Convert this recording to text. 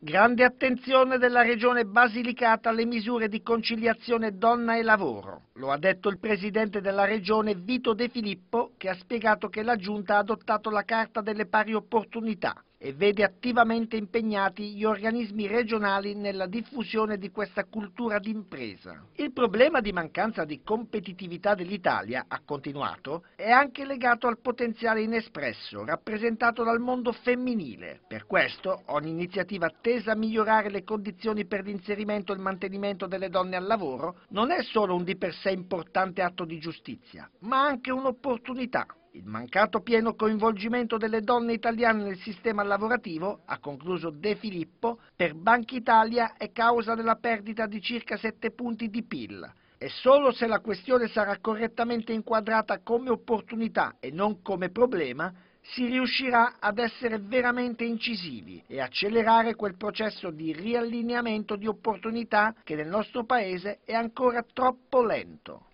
Grande attenzione della Regione Basilicata alle misure di conciliazione donna e lavoro. Lo ha detto il presidente della Regione Vito De Filippo che ha spiegato che la Giunta ha adottato la Carta delle pari opportunità e vede attivamente impegnati gli organismi regionali nella diffusione di questa cultura d'impresa. Il problema di mancanza di competitività dell'Italia, ha continuato, è anche legato al potenziale inespresso rappresentato dal mondo femminile. Per questo ogni iniziativa tesa a migliorare le condizioni per l'inserimento e il mantenimento delle donne al lavoro non è solo un di per sé importante atto di giustizia, ma anche un'opportunità disabilità. Il mancato pieno coinvolgimento delle donne italiane nel sistema lavorativo, ha concluso De Filippo, per Banca Italia è causa della perdita di circa 7 punti di PIL. E solo se la questione sarà correttamente inquadrata come opportunità e non come problema, si riuscirà ad essere veramente incisivi e accelerare quel processo di riallineamento di opportunità che nel nostro Paese è ancora troppo lento.